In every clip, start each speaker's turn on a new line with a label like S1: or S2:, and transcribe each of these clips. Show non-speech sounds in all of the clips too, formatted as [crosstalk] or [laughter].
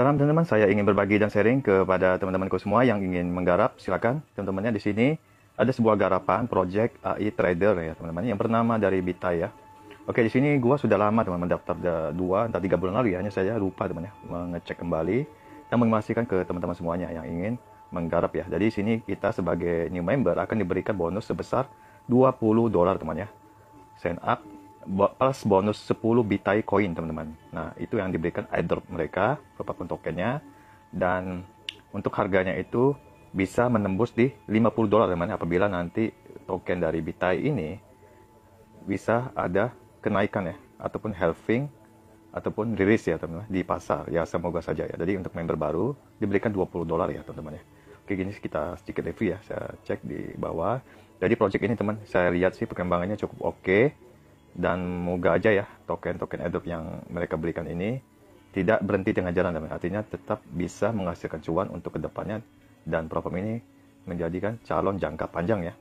S1: Salam teman-teman, saya ingin berbagi dan sharing kepada teman-temanku semua yang ingin menggarap. Silakan teman-temannya di sini ada sebuah garapan project AI Trader ya teman-teman yang bernama dari Bita ya. Oke di sini gua sudah lama teman mendaftar dua atau tiga bulan lalu ya, hanya saya lupa teman ya mengecek kembali dan memastikan ke teman-teman semuanya yang ingin menggarap ya. Jadi di sini kita sebagai new member akan diberikan bonus sebesar 20 dolar teman ya. Sign up plus bonus 10 Bitai koin teman-teman. Nah itu yang diberikan airdrop mereka apapun tokennya dan untuk harganya itu bisa menembus di 50 dolar teman apabila nanti token dari Bitai ini bisa ada kenaikan ya ataupun halving ataupun rilis ya teman-teman di pasar ya semoga saja ya. Jadi untuk member baru diberikan 20 dolar ya teman-teman ya. Oke gini kita sedikit review ya saya cek di bawah. Jadi project ini teman saya lihat sih perkembangannya cukup oke. Okay dan moga aja ya token-token Adobe yang mereka belikan ini tidak berhenti dengan jalan dan artinya tetap bisa menghasilkan cuan untuk kedepannya dan program ini menjadikan calon jangka panjang ya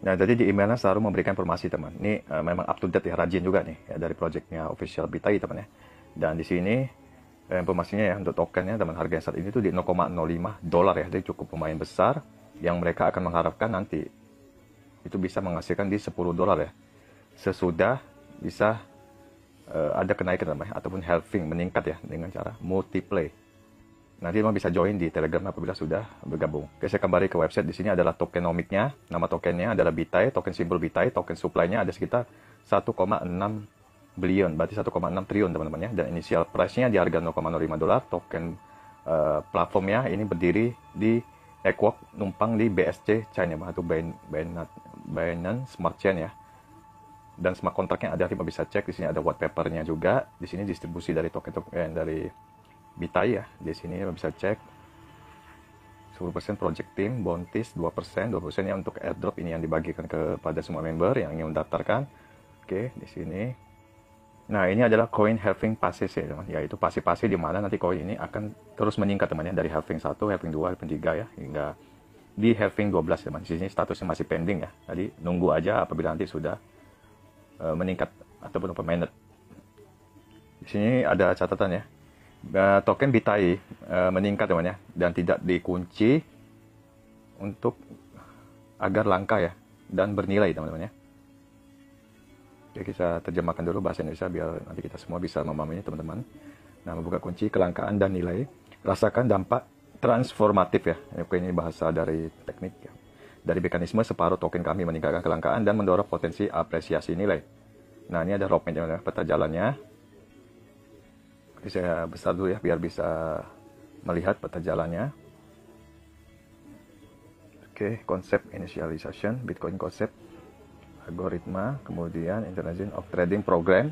S1: nah jadi di emailnya selalu memberikan informasi teman ini uh, memang up to date ya rajin juga nih ya, dari projectnya official Bitai teman ya dan di sini eh, informasinya ya untuk tokennya teman harga saat ini tuh di 0,05 dolar ya jadi cukup pemain besar yang mereka akan mengharapkan nanti itu bisa menghasilkan di 10 dolar ya sesudah bisa uh, ada kenaikan namanya ataupun helping meningkat ya dengan cara multiplay. Nanti memang bisa join di Telegram apabila sudah bergabung. Oke, saya kembali ke website. Di sini adalah tokenomiknya. Nama tokennya adalah Bitai, token simbol Bitai, token supply-nya ada sekitar 1,6 billion, berarti 1,6 triliun teman-teman ya. Dan inisial price-nya di harga 0,05 dolar. Token uh, platformnya ini berdiri di Equok numpang di BSC China atau Binance Smart Chain ya dan smart contract kontraknya ada kita bisa cek di sini ada white papernya juga di sini distribusi dari token token eh, dari Bitai ya di sini bisa cek 10% project team bounties 2% 2% nya untuk airdrop ini yang dibagikan kepada semua member yang ingin mendaftarkan oke di sini nah ini adalah coin halving passes ya teman yaitu pasti-pasti di mana nanti coin ini akan terus meningkat teman ya dari halving 1 halving 2 halving 3 ya hingga di halving 12 ya, teman di sini statusnya masih pending ya jadi nunggu aja apabila nanti sudah Eh, meningkat ataupun open Di sini ada catatan ya. Eh, token Bitai eh, meningkat teman ya dan tidak dikunci untuk agar langka ya dan bernilai teman-teman ya. Oke, kita terjemahkan dulu bahasa Indonesia biar nanti kita semua bisa memahaminya teman-teman. Nah, membuka kunci kelangkaan dan nilai, rasakan dampak transformatif ya. Oke, ini bahasa dari teknik ya. Dari mekanisme separuh token kami meningkatkan kelangkaan dan mendorong potensi apresiasi nilai. Nah, ini ada roadmap ya. peta jalannya. Jadi saya besar dulu ya biar bisa melihat peta jalannya. Oke, konsep initialization, Bitcoin konsep, algoritma, kemudian international of trading program.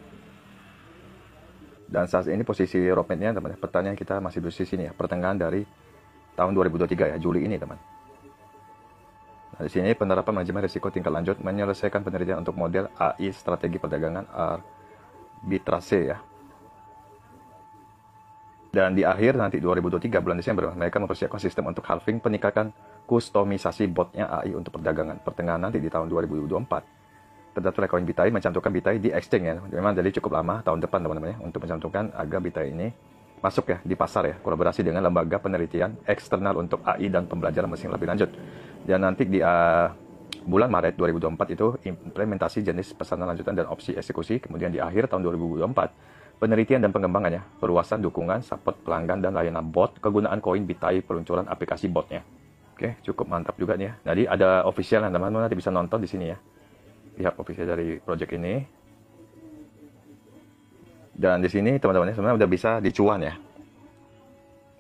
S1: Dan saat ini posisi roadmapnya teman-teman, petanya kita masih di sini ya, pertengahan dari tahun 2023 ya, Juli ini teman. Nah, di sini penerapan manajemen risiko tingkat lanjut menyelesaikan penelitian untuk model AI strategi perdagangan arbitrase ya. Dan di akhir nanti 2023 bulan Desember mereka mempersiapkan sistem untuk halving peningkatan kustomisasi botnya AI untuk perdagangan. Pertengahan nanti di tahun 2024. Terdapat rekening Bitai mencantumkan Bitai di exchange ya. Memang jadi cukup lama tahun depan teman-teman ya untuk mencantumkan agar Bitai ini masuk ya di pasar ya. Kolaborasi dengan lembaga penelitian eksternal untuk AI dan pembelajaran mesin lebih lanjut. Dan nanti di uh, bulan Maret 2024 itu implementasi jenis pesanan lanjutan dan opsi eksekusi. Kemudian di akhir tahun 2024, penelitian dan pengembangannya, perluasan dukungan, support pelanggan dan layanan bot, kegunaan koin Bitai peluncuran aplikasi botnya. Oke, cukup mantap juga nih ya. Jadi ada official yang teman-teman nanti bisa nonton di sini ya. pihak official dari project ini. Dan di sini teman-temannya sebenarnya udah bisa dicuan ya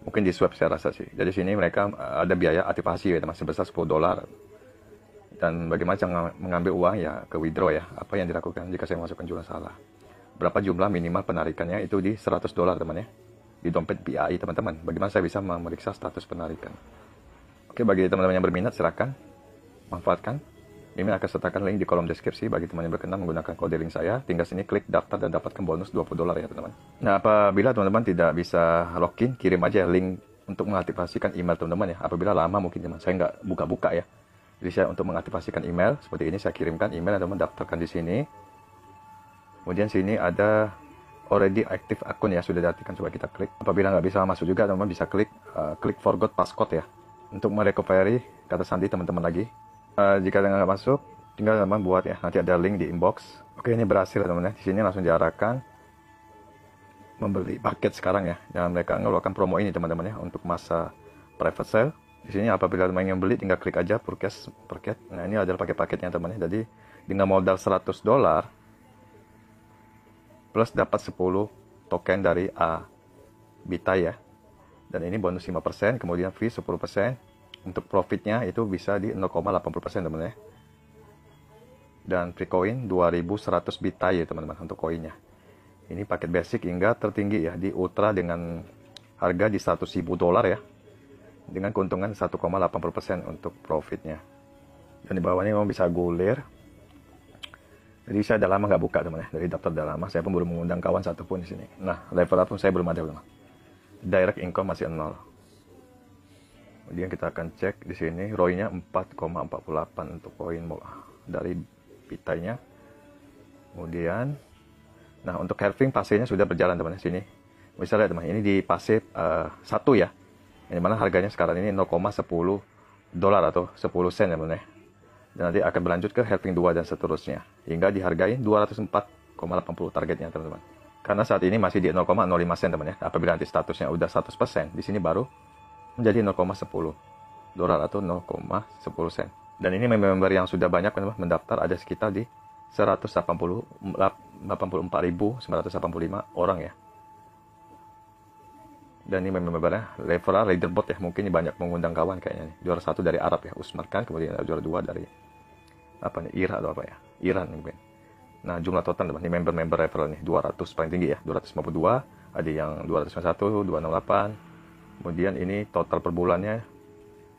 S1: mungkin di swab saya rasa sih jadi sini mereka eh, ada biaya aktivasi ya, masih besar 10 dolar dan bagaimana cara mengambil uang ya ke withdraw ya apa yang dilakukan jika saya masukkan jumlah salah berapa jumlah minimal penarikannya itu di 100 dolar teman ya di dompet BAI teman-teman bagaimana saya bisa memeriksa status penarikan oke bagi teman-teman yang berminat silahkan manfaatkan ini akan sertakan link di kolom deskripsi bagi teman yang berkenan menggunakan kode link saya. Tinggal sini klik daftar dan dapatkan bonus 20 dolar ya teman-teman. Nah apabila teman-teman tidak bisa login, kirim aja link untuk mengaktifasikan email teman-teman ya. Apabila lama mungkin teman saya nggak buka-buka ya. Jadi saya untuk mengaktifasikan email seperti ini saya kirimkan email atau teman daftarkan di sini. Kemudian sini ada already active akun ya sudah diaktifkan coba kita klik. Apabila nggak bisa masuk juga teman-teman bisa klik uh, klik forgot password ya untuk merecovery kata sandi teman-teman lagi Uh, jika nggak masuk, tinggal teman buat ya. Nanti ada link di inbox. Oke, ini berhasil teman-teman. Ya. Di sini langsung diarahkan membeli paket sekarang ya. Jangan mereka ngeluarkan promo ini teman-teman ya untuk masa private sale. Di sini apabila teman yang beli tinggal klik aja purchase paket. Nah, ini adalah paket-paketnya teman ya. Jadi dengan modal 100 dolar plus dapat 10 token dari A Bita ya. Dan ini bonus 5%, kemudian fee 10%, untuk profitnya itu bisa di 0,80% teman-teman ya dan coin 2100 bitai ya teman-teman untuk koinnya ini paket basic hingga tertinggi ya di ultra dengan harga di 100.000 dolar ya dengan keuntungan 1,80% untuk profitnya dan di bawahnya memang bisa gulir jadi saya udah lama nggak buka teman ya dari daftar udah lama saya pun belum mengundang kawan satupun di sini nah level up pun saya belum ada teman direct income masih nol kemudian kita akan cek di sini ROI-nya 4,48 untuk koin dari pitanya kemudian nah untuk halving pasenya sudah berjalan teman teman di sini bisa lihat teman ini di pasif uh, eh, satu ya yang mana harganya sekarang ini 0,10 dolar atau 10 sen ya teman ya dan nanti akan berlanjut ke halving 2 dan seterusnya hingga dihargai 204,80 targetnya teman-teman karena saat ini masih di 0,05 sen teman ya apabila nanti statusnya udah 100% di sini baru menjadi 0,10 dolar atau 0,10 sen. Dan ini member yang sudah banyak kan, mendaftar ada sekitar di 184.985 orang ya. Dan ini member-membernya Levera Leaderboard ya mungkin ini banyak mengundang kawan kayaknya nih. Juara satu dari Arab ya Usman Khan kemudian ada juara dua dari apa nih Irak atau apa ya Iran mungkin. Nah jumlah total teman, ini member-member referral nih 200 paling tinggi ya 252 ada yang 291 268 kemudian ini total per bulannya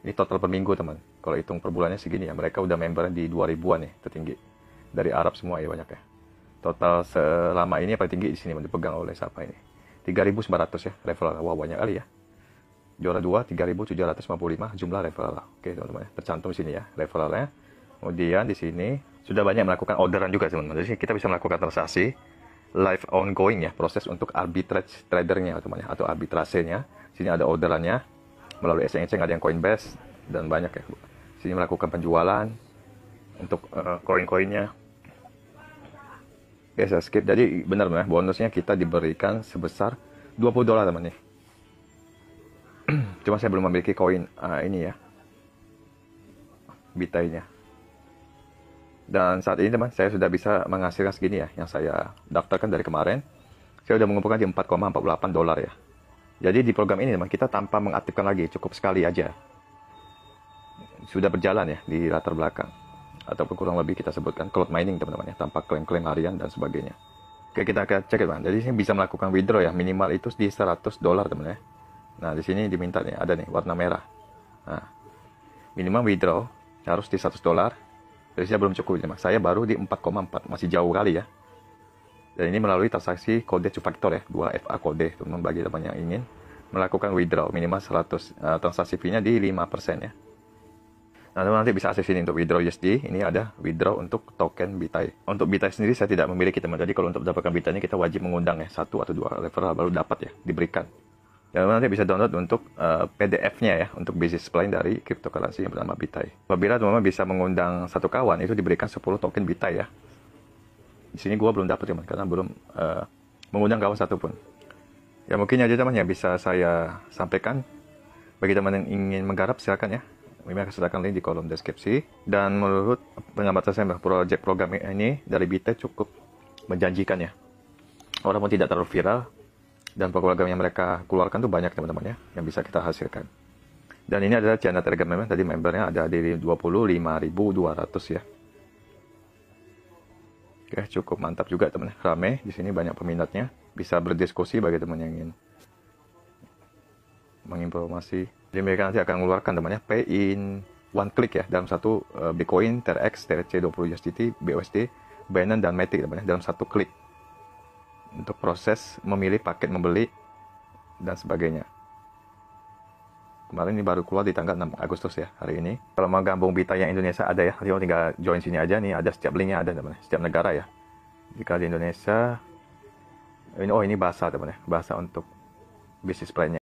S1: ini total per minggu teman kalau hitung per bulannya segini ya mereka udah member di 2000-an nih tertinggi dari Arab semua ya banyak ya total selama ini apa paling tinggi di sini dipegang oleh siapa ini 3.900 ya level wah banyak kali ya juara 2 3.755 jumlah level oke teman-teman ya. tercantum sini ya levelnya kemudian di sini sudah banyak melakukan orderan juga teman-teman jadi kita bisa melakukan transaksi live ongoing ya proses untuk arbitrage tradernya teman-teman ya, atau arbitrasenya Sini ada orderannya melalui SNC ada yang Coinbase dan banyak ya. Sini melakukan penjualan untuk eh, koin-koinnya. Oke, ya, saya skip. Jadi benar ya, bonusnya kita diberikan sebesar 20 dolar teman nih. [clears throat] Cuma saya belum memiliki koin uh, ini ya. Bitainya. Dan saat ini teman, saya sudah bisa menghasilkan segini ya, yang saya daftarkan dari kemarin. Saya sudah mengumpulkan di 4,48 dolar ya. Jadi di program ini teman kita tanpa mengaktifkan lagi, cukup sekali aja. Sudah berjalan ya di latar belakang. Ataupun kurang lebih kita sebutkan cloud mining teman-teman ya, tanpa klaim-klaim harian dan sebagainya. Oke, kita akan cek teman. Ya, Jadi sini bisa melakukan withdraw ya, minimal itu di 100 dolar teman ya. Nah, di sini diminta nih, ada nih warna merah. Nah, minimal withdraw harus di 100 dolar. Jadi saya belum cukup, teman. saya baru di 4,4, masih jauh kali ya dan ini melalui transaksi kode two factor ya, 2FA kode teman-teman bagi teman yang ingin melakukan withdraw minimal 100 uh, eh, transaksi fee-nya di 5% ya. Nah, teman nanti bisa akses ini untuk withdraw USD. Ini ada withdraw untuk token BITAI. Untuk BITAI sendiri saya tidak memiliki teman. Jadi kalau untuk mendapatkan BITAI ini kita wajib mengundang ya satu atau dua referral baru dapat ya diberikan. Dan teman nanti bisa download untuk uh, eh, PDF-nya ya untuk basis plan dari cryptocurrency yang bernama BITAI. Apabila teman-teman bisa mengundang satu kawan itu diberikan 10 token BITAI ya di sini gue belum dapat teman karena belum uh, mengundang kawan satupun ya mungkin aja teman yang bisa saya sampaikan bagi teman yang ingin menggarap silakan ya Mimi akan sertakan link di kolom deskripsi dan menurut pengamatan saya proyek program ini dari Bite cukup menjanjikan ya orang pun tidak terlalu viral dan program yang mereka keluarkan tuh banyak teman-teman ya yang bisa kita hasilkan dan ini adalah channel telegram memang tadi membernya ada di 25.200 ya oke ya, cukup mantap juga teman rame di sini banyak peminatnya bisa berdiskusi bagi teman yang ingin menginformasi jadi mereka nanti akan mengeluarkan temannya pay in one click ya dalam satu uh, Bitcoin, TRX, TRC 20 USDT, BUSD, Binance dan Matic teman dalam satu klik untuk proses memilih paket membeli dan sebagainya kemarin ini baru keluar di tanggal 6 Agustus ya hari ini. Kalau mau gabung Bita yang Indonesia ada ya, nanti tinggal join sini aja nih, ada setiap linknya ada teman, setiap negara ya. Jika di Indonesia, ini oh ini bahasa teman ya, bahasa untuk bisnis plan